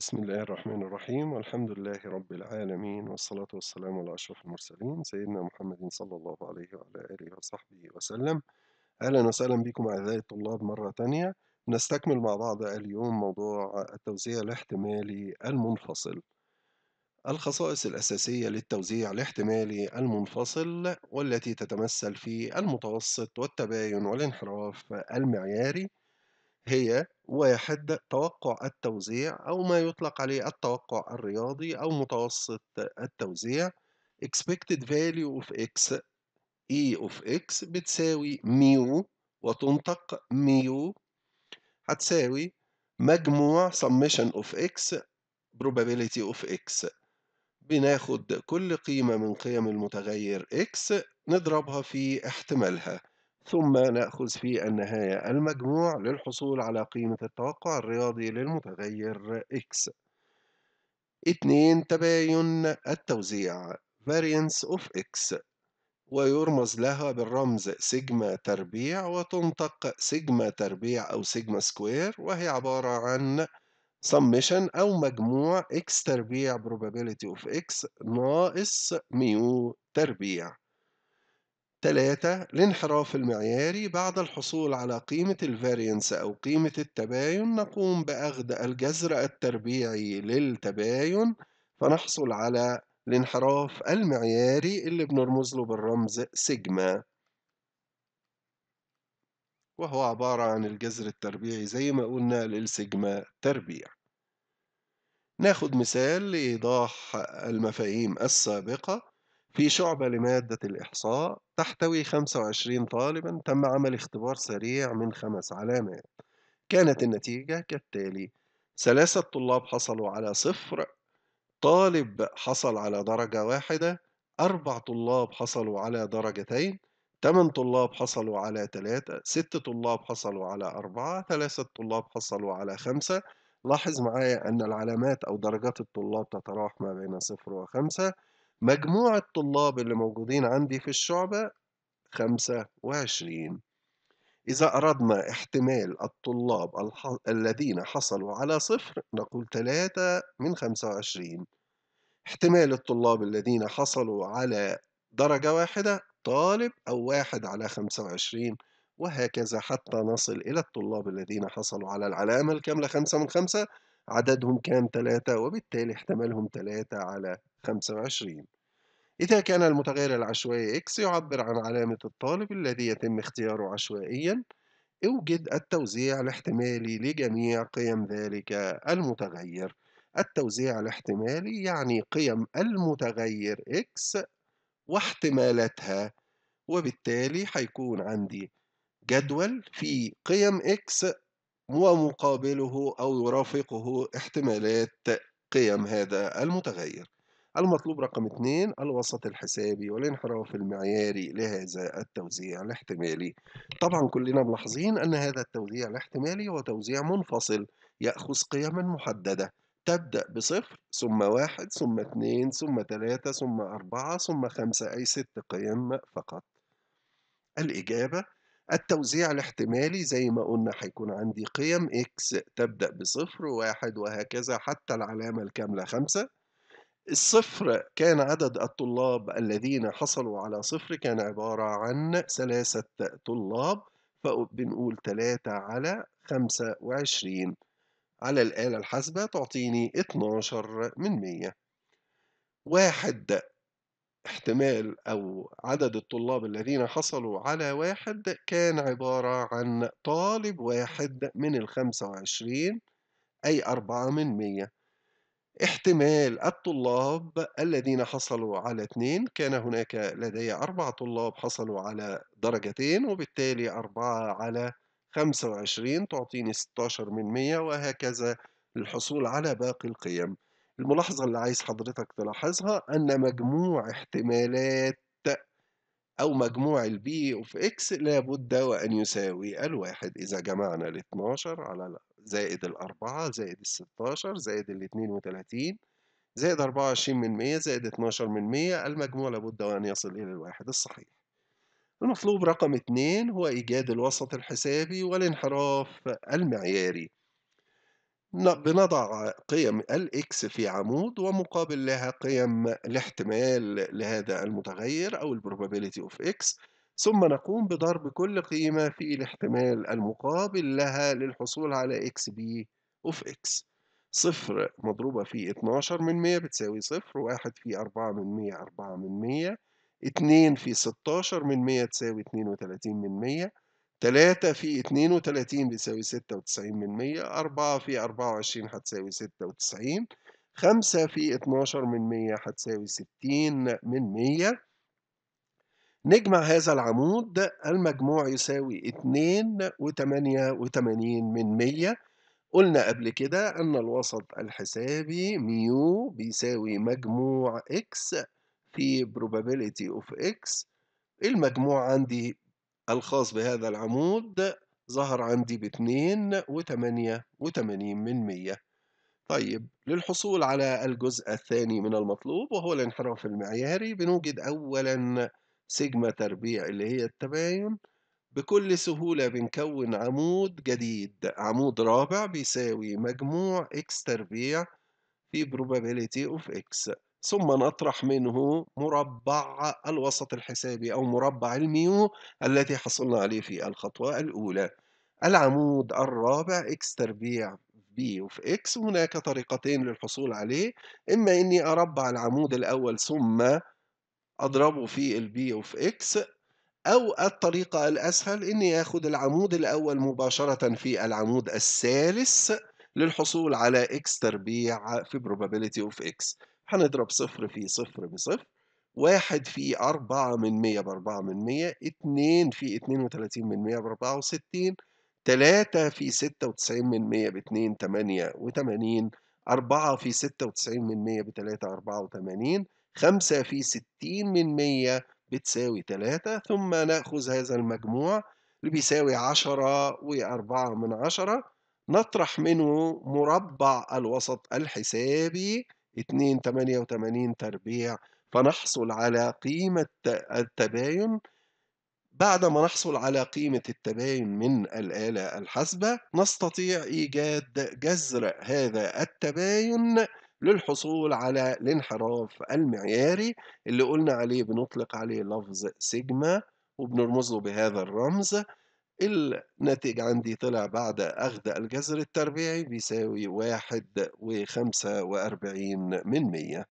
بسم الله الرحمن الرحيم والحمد لله رب العالمين والصلاة والسلام على أشرف المرسلين سيدنا محمد صلى الله عليه وعلى آله وصحبه وسلم أهلا وسهلا بكم أعزائي الطلاب مرة تانية نستكمل مع بعض اليوم موضوع التوزيع الاحتمالي المنفصل الخصائص الأساسية للتوزيع الاحتمالي المنفصل والتي تتمثل في المتوسط والتباين والانحراف المعياري هي واحد توقع التوزيع أو ما يطلق عليه التوقع الرياضي أو متوسط التوزيع expected value of x e of x بتساوي ميو وتنطق ميو هتساوي مجموع summation of x probability of x بناخد كل قيمة من قيم المتغير x نضربها في احتمالها ثم نأخذ في النهاية المجموع للحصول على قيمة التوقع الرياضي للمتغير X. 2 تباين التوزيع variance of X ويرمز لها بالرمز سيجما تربيع وتنطق سيجما تربيع أو سيجما سكوير وهي عبارة عن summation أو مجموع X تربيع probability of X ناقص ميو تربيع 3. الانحراف المعياري بعد الحصول على قيمة الفارينس أو قيمة التباين نقوم بأخذ الجذر التربيعي للتباين فنحصل على الانحراف المعياري اللي بنرمز له بالرمز سيجما وهو عبارة عن الجذر التربيعي زي ما قلنا للسيجما تربيع ناخد مثال لإيضاح المفاهيم السابقة في شعبة لمادة الإحصاء تحتوي 25 طالبا تم عمل اختبار سريع من خمس علامات كانت النتيجة كالتالي ثلاثة طلاب حصلوا على صفر طالب حصل على درجة واحدة أربع طلاب حصلوا على درجتين ثمان طلاب حصلوا على ثلاثة ست طلاب حصلوا على أربعة ثلاثة طلاب حصلوا على خمسة لاحظ معايا أن العلامات أو درجات الطلاب تتراوح ما بين صفر وخمسة مجموع الطلاب اللي موجودين عندي في الشعبة 25 إذا أردنا احتمال الطلاب الذين حصلوا على صفر نقول 3 من 25 احتمال الطلاب الذين حصلوا على درجة واحدة طالب أو واحد على 25 وهكذا حتى نصل إلى الطلاب الذين حصلوا على العلامة الكاملة 5 من 5 عددهم كان 3 وبالتالي احتمالهم 3 على 25 إذا كان المتغير العشوائي x يعبر عن علامة الطالب الذي يتم اختياره عشوائيا اوجد التوزيع الاحتمالي لجميع قيم ذلك المتغير التوزيع الاحتمالي يعني قيم المتغير x واحتمالاتها وبالتالي هيكون عندي جدول فيه قيم x ومقابله أو يرافقه احتمالات قيم هذا المتغير المطلوب رقم اثنين الوسط الحسابي والانحراف المعياري لهذا التوزيع الاحتمالي طبعا كلنا ملاحظين أن هذا التوزيع الاحتمالي هو توزيع منفصل يأخذ قيما محددة تبدأ بصفر ثم واحد ثم اثنين ثم ثلاثة ثم أربعة ثم خمسة أي ست قيم فقط الإجابة التوزيع الاحتمالي زي ما قلنا هيكون عندي قيم x تبدأ بصفر واحد وهكذا حتى العلامة الكاملة خمسة الصفر كان عدد الطلاب الذين حصلوا على صفر كان عبارة عن ثلاثة طلاب فبنقول ثلاثة على خمسة وعشرين على الآلة الحاسبة تعطيني 12 من مية واحد احتمال أو عدد الطلاب الذين حصلوا على واحد كان عبارة عن طالب واحد من الخمسة وعشرين أي أربعة من مية احتمال الطلاب الذين حصلوا على اثنين كان هناك لدي أربع طلاب حصلوا على درجتين وبالتالي أربعة على خمسة وعشرين تعطيني ستاشر من مية وهكذا للحصول على باقي القيم الملاحظة اللي عايز حضرتك تلاحظها أن مجموع احتمالات أو مجموع البي اوف إكس لابد وأن يساوي الواحد إذا جمعنا الاثناشر على على زائد الأربعة زائد الستاشر زائد الاتنين وتلاتين زائد أربعة وعشرين من مية زائد اتناشر من مية المجموع لابد أن يصل إلى الواحد الصحيح المطلوب رقم اتنين هو إيجاد الوسط الحسابي والانحراف المعياري بنضع قيم الإكس في عمود ومقابل لها قيم الاحتمال لهذا المتغير أو البروبابيليتي أوف إكس ثم نقوم بضرب كل قيمة في الاحتمال المقابل لها للحصول على x b of x صفر مضروبة في 12 من 100 بتساوي صفر واحد في 4 من 100 4 من 100 2 في 16 من 100 تساوي 32 من 100 3 في 32 بتساوي 96 من 100 4 في 24 هتساوي 96 5 في 12 من 100 هتساوي 60 من 100 نجمع هذا العمود المجموع يساوي 2.88 من 100 قلنا قبل كده أن الوسط الحسابي ميو بيساوي مجموع x في probability of x المجموع عندي الخاص بهذا العمود ظهر عندي باتنين وتمانية وتمانين من مية طيب للحصول على الجزء الثاني من المطلوب وهو الانحراف المعياري بنوجد أولاً سيجما تربيع اللي هي التباين بكل سهولة بنكون عمود جديد عمود رابع بيساوي مجموع x تربيع في probability of x ثم نطرح منه مربع الوسط الحسابي أو مربع الميو التي حصلنا عليه في الخطوة الأولى العمود الرابع x تربيع b of x هناك طريقتين للحصول عليه إما أني أربع العمود الأول ثم أضربه في البي أوف إكس أو الطريقة الأسهل إني أخذ العمود الأول مباشرة في العمود الثالث للحصول على إكس تربيع في probability أوف إكس هنضرب صفر في صفر بصفر واحد في أربعة من مية بأربعة من مية اتنين في اتنين وتلاتين من مية بأربعة وستين تلاتة في ستة وتسعين من مية باتنين تمانية وتمانين أربعة في ستة وتسعين من مية بتلاتة أربعة وتمانين خمسة في ستين من مية بتساوي تلاتة ثم نأخذ هذا المجموع اللي بيساوي عشرة وأربعة من عشرة نطرح منه مربع الوسط الحسابي اتنين تمانية وتمانين تربيع فنحصل على قيمة التباين بعد ما نحصل على قيمة التباين من الآلة الحاسبة نستطيع إيجاد جذر هذا التباين للحصول على الانحراف المعياري اللي قلنا عليه بنطلق عليه لفظ سيجما وبنرمز له بهذا الرمز الناتج عندي طلع بعد أخذ الجذر التربيعي بيساوي واحد وخمسة وأربعين من مية